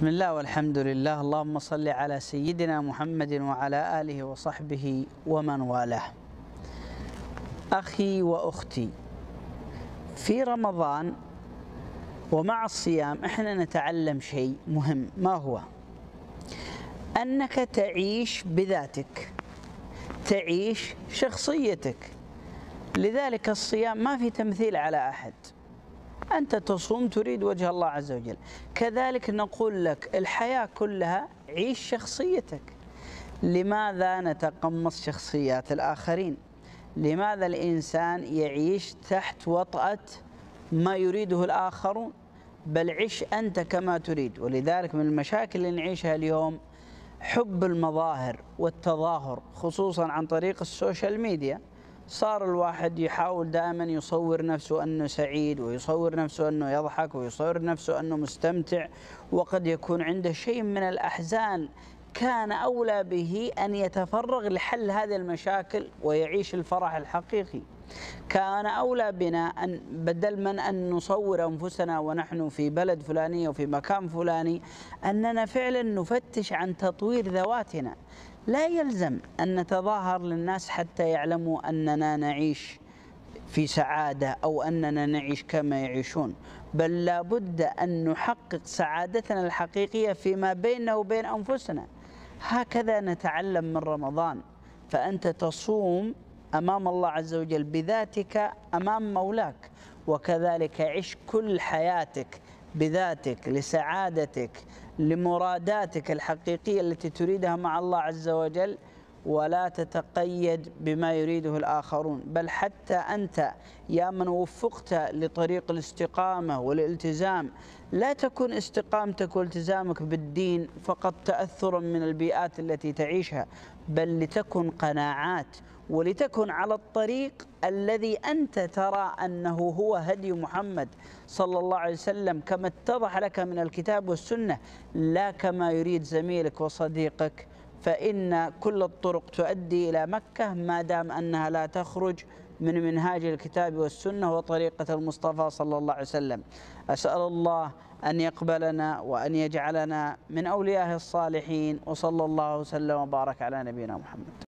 بسم الله والحمد لله اللهم صل على سيدنا محمد وعلى آله وصحبه ومن والاه أخي وأختي في رمضان ومع الصيام احنا نتعلم شيء مهم ما هو أنك تعيش بذاتك تعيش شخصيتك لذلك الصيام ما في تمثيل على أحد أنت تصوم تريد وجه الله عز وجل كذلك نقول لك الحياة كلها عيش شخصيتك لماذا نتقمص شخصيات الآخرين لماذا الإنسان يعيش تحت وطأة ما يريده الآخرون بل عش أنت كما تريد ولذلك من المشاكل اللي نعيشها اليوم حب المظاهر والتظاهر خصوصا عن طريق السوشيال ميديا صار الواحد يحاول دائما يصور نفسه أنه سعيد ويصور نفسه أنه يضحك ويصور نفسه أنه مستمتع وقد يكون عنده شيء من الأحزان كان أولى به أن يتفرغ لحل هذه المشاكل ويعيش الفرح الحقيقي كان أولى بنا أن بدل من أن نصور أنفسنا ونحن في بلد فلاني وفي مكان فلاني أننا فعلا نفتش عن تطوير ذواتنا لا يلزم أن نتظاهر للناس حتى يعلموا أننا نعيش في سعادة أو أننا نعيش كما يعيشون بل لابد أن نحقق سعادتنا الحقيقية فيما بيننا وبين أنفسنا هكذا نتعلم من رمضان فأنت تصوم أمام الله عز وجل بذاتك أمام مولاك وكذلك عش كل حياتك بذاتك لسعادتك لمراداتك الحقيقية التي تريدها مع الله عز وجل ولا تتقيد بما يريده الآخرون بل حتى أنت يا من وفقت لطريق الاستقامة والالتزام لا تكن استقامتك والتزامك بالدين فقط تأثرا من البيئات التي تعيشها بل لتكن قناعات ولتكن على الطريق الذي أنت ترى أنه هو هدي محمد صلى الله عليه وسلم كما اتضح لك من الكتاب والسنة لا كما يريد زميلك وصديقك فإن كل الطرق تؤدي إلى مكة ما دام أنها لا تخرج من منهاج الكتاب والسنة وطريقة المصطفى صلى الله عليه وسلم أسأل الله أن يقبلنا وأن يجعلنا من أوليائه الصالحين وصلى الله وسلم وبارك على نبينا محمد